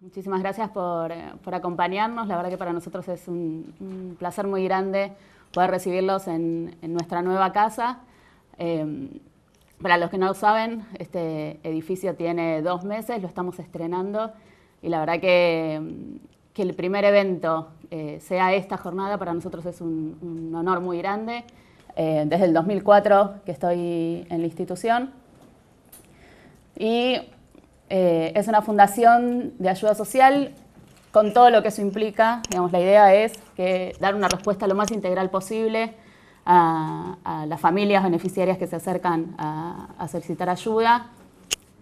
Muchísimas gracias eh, por, acompañarnos. La verdad que para nosotros es un, placer muy grande poder recibirlos en, nuestra nueva casa. Eh, para los que no lo saben, este edificio tiene dos meses, lo estamos estrenando y la verdad que, que el primer evento eh, sea esta jornada para nosotros es un, honor muy grande. desde el 2004 que estoy en la institución. Y eh, es una fundación de ayuda social con todo lo que eso implica. Digamos, la idea es dar una respuesta lo más integral posible a, las familias beneficiarias que se acercan a, solicitar ayuda.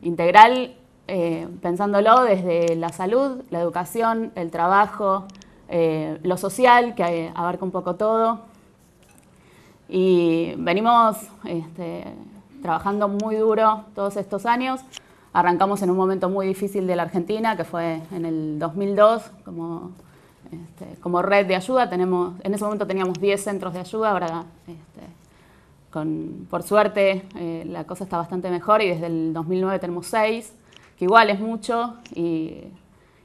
Integral, eh, pensándolo desde la salud, la educación, el trabajo, eh, lo social, que abarca un poco todo. Y venimos este, trabajando muy duro todos estos años. Arrancamos en un momento muy difícil de la Argentina, que fue en el 2002, este, como, red de ayuda. Tenemos, en ese momento teníamos 10 centros de ayuda, ahora este, por suerte eh, la cosa está bastante mejor y desde el 2009 tenemos 6, que igual es mucho y,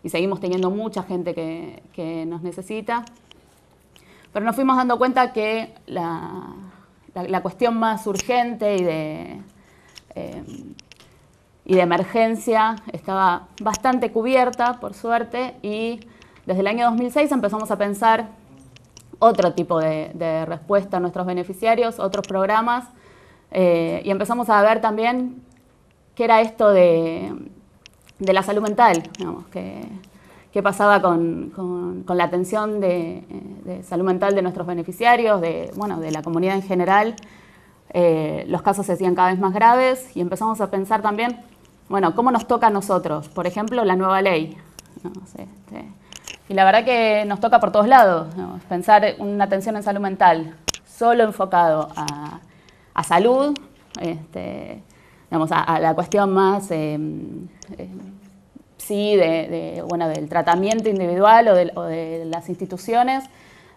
seguimos teniendo mucha gente que, nos necesita. Pero nos fuimos dando cuenta que la, cuestión más urgente y de... Eh, y de emergencia estaba bastante cubierta, por suerte, y desde el año 2006 empezamos a pensar otro tipo de, respuesta a nuestros beneficiarios, otros programas, eh, y empezamos a ver también qué era esto de, la salud mental, digamos, qué pasaba con, la atención de, salud mental de nuestros beneficiarios, de, bueno, de la comunidad en general. Eh, los casos se hacían cada vez más graves y empezamos a pensar también bueno, ¿cómo nos toca a nosotros? Por ejemplo, la nueva ley. Este. y la verdad que nos toca por todos lados. Pensar una atención en salud mental solo enfocado a, salud, este, a, la cuestión más, em, em, sí, de, bueno, del tratamiento individual o de, las instituciones,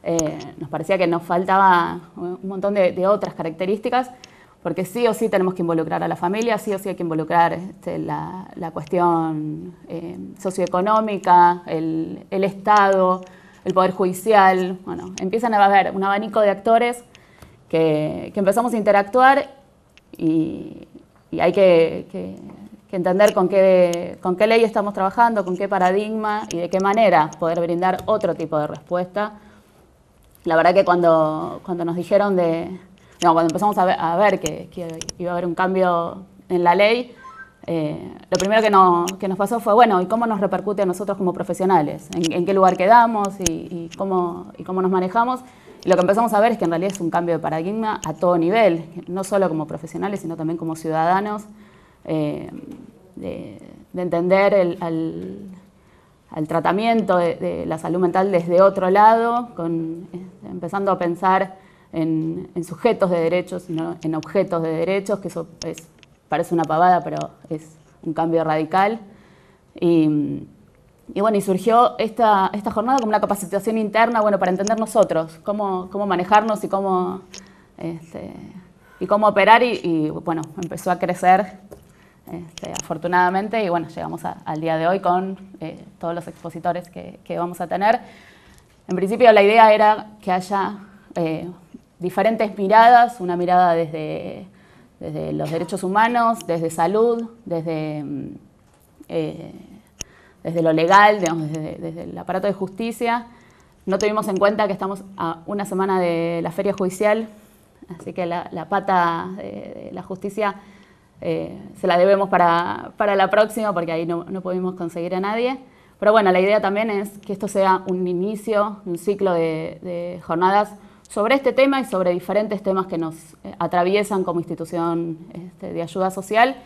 eh, nos parecía que nos faltaba un montón de, de otras características porque sí o sí tenemos que involucrar a la familia, sí o sí hay que involucrar este, la, la, cuestión eh, socioeconómica, el, el, Estado, el Poder Judicial. Bueno, empiezan a haber un abanico de actores que, que empezamos a interactuar y, y hay que, que, que, entender con qué, con qué ley estamos trabajando, con qué paradigma y de qué manera poder brindar otro tipo de respuesta. La verdad que cuando, cuando nos dijeron de cuando empezamos a ver, que, iba a haber un cambio en la ley, eh, lo primero que, nos pasó fue, bueno, ¿y cómo nos repercute a nosotros como profesionales? ¿En, qué lugar quedamos y, cómo, nos manejamos? lo que empezamos a ver es que en realidad es un cambio de paradigma a todo nivel, no solo como profesionales, sino también como ciudadanos, eh, de, entender el, tratamiento de, la salud mental desde otro lado, eh, empezando a pensar en, sujetos de derechos, sino en objetos de derechos, que eso parece una pavada, pero es un cambio radical. Y, bueno, y surgió esta, esta, jornada como una capacitación interna, bueno, para entender nosotros, cómo, manejarnos y cómo, este, y cómo operar. Y, bueno, empezó a crecer este, afortunadamente y bueno, llegamos al día de hoy con eh, todos los expositores que, vamos a tener. En principio la idea era que haya eh, diferentes miradas, una mirada desde, desde los derechos humanos, desde salud, desde, mm, eh, desde lo legal, desde, el aparato de justicia. No tuvimos en cuenta que estamos a una semana de la feria judicial, así que la, pata de, la justicia eh, se la debemos para, para, la próxima porque ahí no, no pudimos conseguir a nadie. Pero bueno, la idea también es que esto sea un inicio, un ciclo de, de jornadas sobre este tema y sobre diferentes temas que nos eh, atraviesan como institución este, de ayuda social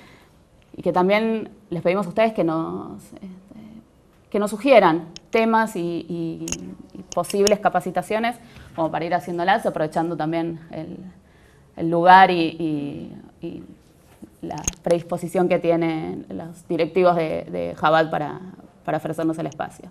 y que también les pedimos a ustedes que nos, este, sugieran temas y, posibles capacitaciones como para ir haciéndolas, aprovechando también el, lugar y, la predisposición que tienen los directivos de, de para ofrecernos el espacio.